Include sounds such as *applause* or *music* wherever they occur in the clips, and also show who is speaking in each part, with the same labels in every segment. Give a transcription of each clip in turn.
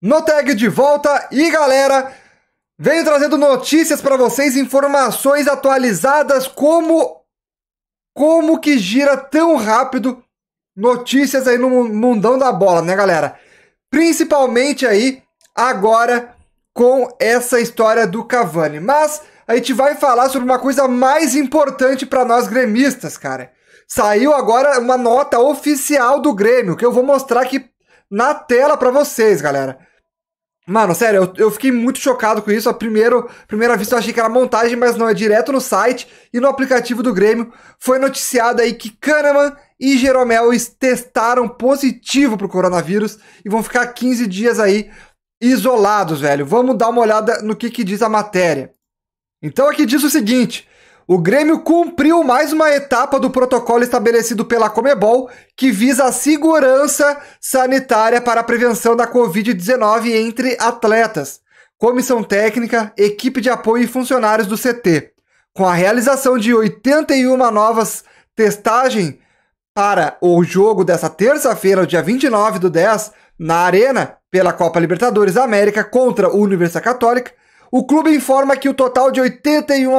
Speaker 1: No tag de volta e galera, venho trazendo notícias para vocês, informações atualizadas, como como que gira tão rápido notícias aí no mundão da bola, né, galera? Principalmente aí agora com essa história do Cavani. Mas a gente vai falar sobre uma coisa mais importante para nós gremistas, cara. Saiu agora uma nota oficial do Grêmio, que eu vou mostrar aqui na tela para vocês, galera. Mano, sério, eu, eu, fiquei muito chocado com isso. A primeiro, primeira vista eu achei que era montagem, mas não, é direto no site e no aplicativo do Grêmio. Foi noticiado aí que Kahneman e Jeromel testaram positivo pro coronavírus e vão ficar 15 dias aí isolados, velho. Vamos dar uma olhada no que, que diz a matéria. Então aqui diz o seguinte: o Grêmio cumpriu mais uma etapa do protocolo estabelecido pela Comebol, que visa a segurança sanitária para a prevenção da Covid-19 entre atletas, comissão técnica, equipe de apoio e funcionários do CT. Com a realização de 81 novas testagens para o jogo dessa terça-feira, dia 29 do 10, na Arena, pela Copa Libertadores da América contra a Universidade Católica, o clube informa que o total de 81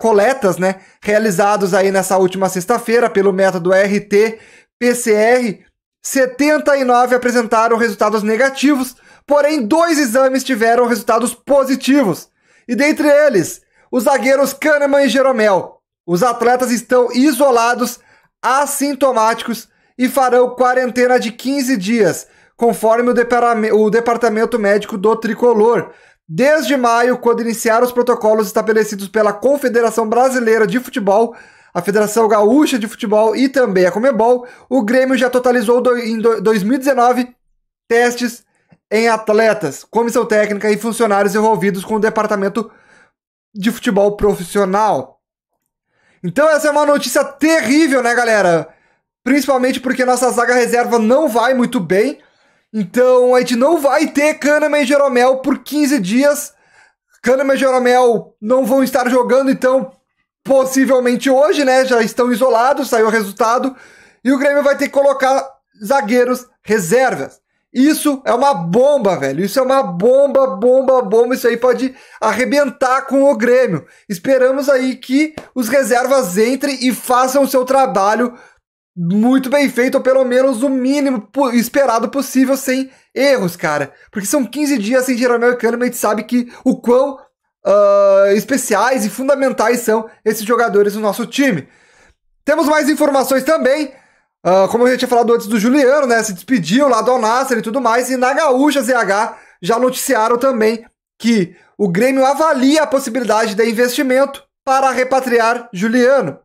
Speaker 1: coletas né, realizados aí nessa última sexta-feira pelo método RT-PCR, 79 apresentaram resultados negativos, porém dois exames tiveram resultados positivos. E dentre eles, os zagueiros Kahneman e Jeromel. Os atletas estão isolados, assintomáticos e farão quarentena de 15 dias, conforme o, Departamento Médico do Tricolor, desde maio, quando iniciaram os protocolos estabelecidos pela Confederação Brasileira de Futebol, a Federação Gaúcha de Futebol e também a Comebol, o Grêmio já totalizou do, em do, 2019 testes em atletas, comissão técnica e funcionários envolvidos com o departamento de futebol profissional. Então essa é uma notícia terrível, né, galera? Principalmente porque nossa zaga reserva não vai muito bem. Então a gente não vai ter Kahneman e Jeromel por 15 dias. Kahneman e Jeromel não vão estar jogando, então possivelmente hoje, né? Já estão isolados, saiu o resultado. E o Grêmio vai ter que colocar zagueiros reservas. Isso é uma bomba, velho. Isso é uma bomba, bomba, bomba. Isso aí pode arrebentar com o Grêmio. Esperamos aí que os reservas entrem e façam o seu trabalho muito bem feito, ou pelo menos o mínimo esperado possível, sem erros, cara. Porque são 15 dias sem Jeromel e Kahneman, a gente sabe que o quão uh, especiais e fundamentais são esses jogadores no nosso time. Temos mais informações também. Uh, como eu já tinha falado antes do Juliano, né? Se despediu lá do Alnasser e tudo mais. E na Gaúcha ZH já noticiaram também que o Grêmio avalia a possibilidade de investimento para repatriar Juliano.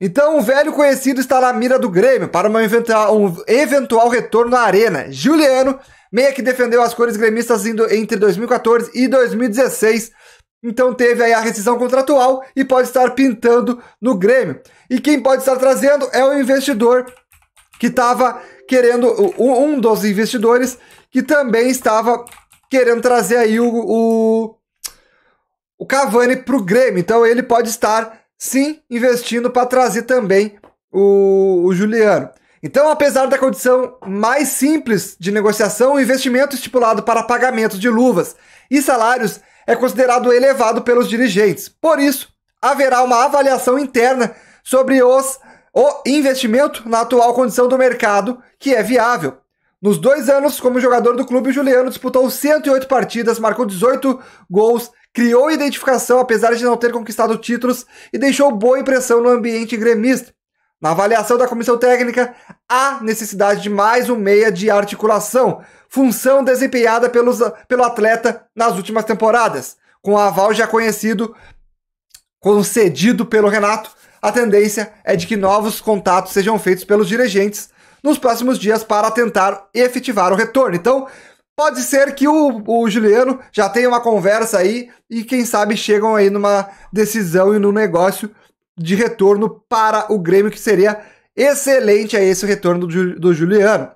Speaker 1: Então, um velho conhecido está na mira do Grêmio para um eventual, um eventual retorno à arena. Juliano, meia que defendeu as cores gremistas entre 2014 e 2016, então teve aí a rescisão contratual e pode estar pintando no Grêmio. E quem pode estar trazendo é o investidor que estava querendo, um dos investidores que também estava querendo trazer aí o, o, o Cavani para o Grêmio. Então ele pode estar sim investindo para trazer também o, o Juliano. Então, apesar da condição mais simples de negociação, o investimento estipulado para pagamento de luvas e salários é considerado elevado pelos dirigentes. Por isso, haverá uma avaliação interna sobre os, o investimento na atual condição do mercado que é viável. Nos dois anos como jogador do clube, Juliano disputou 108 partidas, marcou 18 gols criou identificação apesar de não ter conquistado títulos e deixou boa impressão no ambiente gremista. Na avaliação da comissão técnica, há necessidade de mais um meia de articulação, função desempenhada pelos, pelo atleta nas últimas temporadas. Com o aval já conhecido, concedido pelo Renato, a tendência é de que novos contatos sejam feitos pelos dirigentes nos próximos dias para tentar efetivar o retorno. Então, pode ser que o, o Juliano já tenha uma conversa aí e quem sabe chegam aí numa decisão e num negócio de retorno para o Grêmio, que seria excelente aí esse retorno do, do Juliano.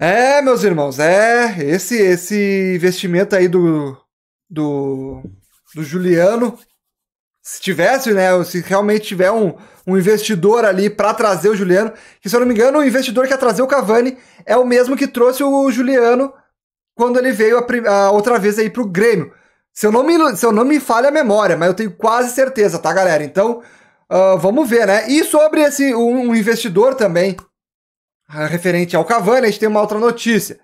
Speaker 1: É, meus irmãos, é esse esse investimento aí do, do, do Juliano. Se tivesse, né? Se realmente tiver um, um investidor ali para trazer o Juliano, que se eu não me engano, o investidor que ia trazer o Cavani é o mesmo que trouxe o Juliano quando ele veio a, a outra vez aí pro Grêmio. Se eu, não me, se eu não me falha a memória, mas eu tenho quase certeza, tá, galera? Então, uh, vamos ver, né? E sobre esse um, um investidor também, ah, referente ao Cavani, a gente tem uma outra notícia.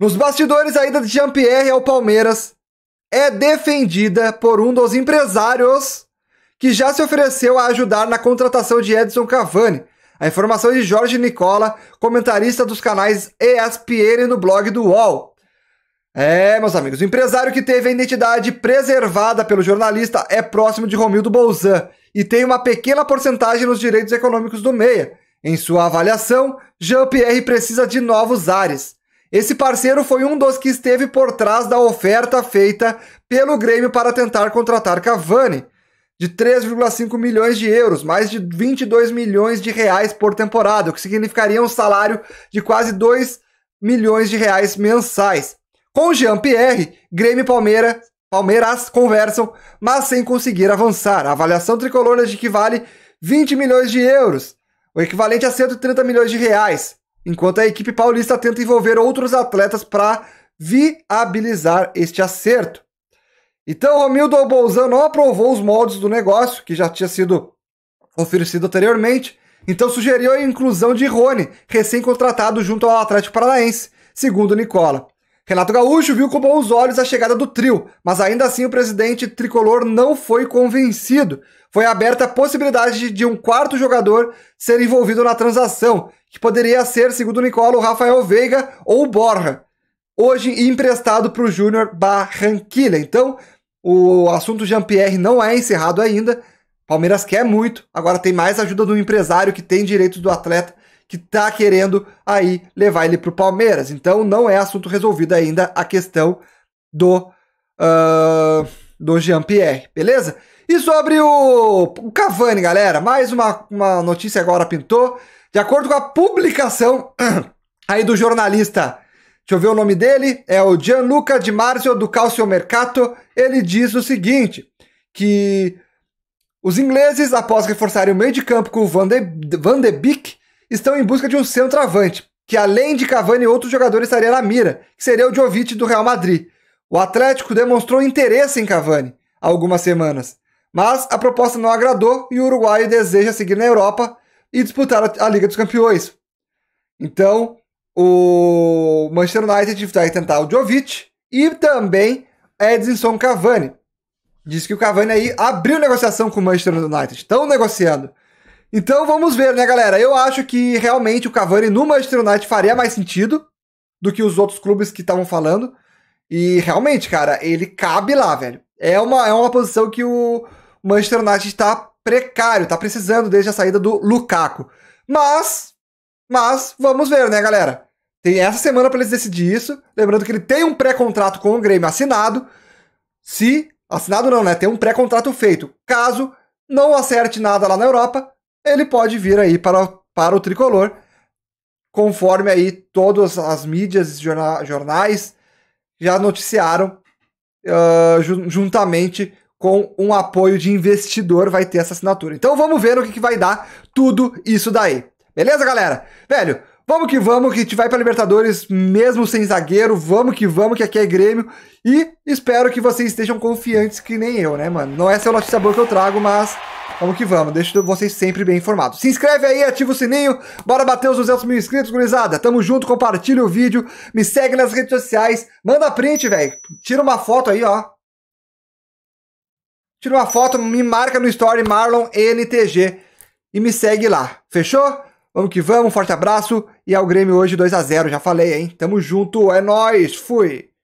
Speaker 1: Nos bastidores, aí ida de Jean-Pierre ao Palmeiras é defendida por um dos empresários que já se ofereceu a ajudar na contratação de Edson Cavani. A informação é de Jorge Nicola, comentarista dos canais ESPN no blog do UOL. É, meus amigos, o empresário que teve a identidade preservada pelo jornalista é próximo de Romildo Bolzan e tem uma pequena porcentagem nos direitos econômicos do Meia. Em sua avaliação, Jean-Pierre precisa de novos ares. Esse parceiro foi um dos que esteve por trás da oferta feita pelo Grêmio para tentar contratar Cavani, de 3,5 milhões de euros, mais de 22 milhões de reais por temporada, o que significaria um salário de quase 2 milhões de reais mensais. Com Jean-Pierre, Grêmio e Palmeira, Palmeiras conversam, mas sem conseguir avançar. A avaliação tricolor é de que vale 20 milhões de euros, o equivalente a 130 milhões de reais, enquanto a equipe paulista tenta envolver outros atletas para viabilizar este acerto. Então, Romildo Bolzan não aprovou os moldes do negócio, que já tinha sido oferecido anteriormente, então sugeriu a inclusão de Rony, recém-contratado junto ao Atlético Paranaense, segundo Nicola. Renato Gaúcho viu com bons olhos a chegada do trio, mas ainda assim o presidente tricolor não foi convencido. Foi aberta a possibilidade de um quarto jogador ser envolvido na transação, que poderia ser, segundo Nicola, o Rafael Veiga ou o Borja, hoje emprestado para o Júnior Barranquilla. Então, o assunto Jean-Pierre não é encerrado ainda. Palmeiras quer muito, agora tem mais ajuda do empresário que tem direito do atleta que está querendo aí levar ele para o Palmeiras. Então não é assunto resolvido ainda a questão do uh, do Jean Pierre, beleza? E sobre o, o Cavani, galera, mais uma, uma notícia agora pintou. De acordo com a publicação *clears throat* aí do jornalista, deixa eu ver o nome dele, é o Gianluca Di Marzio do Calcio Mercato, ele diz o seguinte, que os ingleses, após reforçarem o meio de campo com o Van de, Van de Beek, estão em busca de um centroavante, que além de Cavani, outro jogador estaria na mira, que seria o Jovic do Real Madrid. O Atlético demonstrou interesse em Cavani há algumas semanas, mas a proposta não agradou e o Uruguai deseja seguir na Europa e disputar a Liga dos Campeões. Então, o Manchester United vai tentar o Jovic e também Edson Cavani. Diz que o Cavani aí abriu negociação com o Manchester United, estão negociando. Então vamos ver, né, galera? Eu acho que realmente o Cavani no Manchester United faria mais sentido do que os outros clubes que estavam falando. E realmente, cara, ele cabe lá, velho. É uma, é uma posição que o Manchester United está precário, está precisando desde a saída do Lukaku. Mas, mas vamos ver, né, galera? Tem essa semana para eles decidir isso. Lembrando que ele tem um pré-contrato com o Grêmio assinado. Se assinado não, né? Tem um pré-contrato feito. Caso não acerte nada lá na Europa, ele pode vir aí para, para o tricolor, conforme aí todas as mídias e jornais já noticiaram, uh, juntamente com um apoio de investidor, vai ter essa assinatura. Então vamos ver o que, que vai dar tudo isso daí. Beleza, galera? Velho, Vamos que vamos, que a gente vai para Libertadores mesmo sem zagueiro. Vamos que vamos, que aqui é Grêmio. E espero que vocês estejam confiantes que nem eu, né, mano? Não é só notícia boa que eu trago, mas vamos que vamos. Deixo vocês sempre bem informados. Se inscreve aí, ativa o sininho. Bora bater os 200 mil inscritos, gurizada. Tamo junto, compartilha o vídeo. Me segue nas redes sociais. Manda print, velho. Tira uma foto aí, ó. Tira uma foto, me marca no story MarlonNTG e me segue lá. Fechou? Vamos que vamos, forte abraço e ao é Grêmio hoje 2 a 0 já falei, hein? Tamo junto, é nós, fui!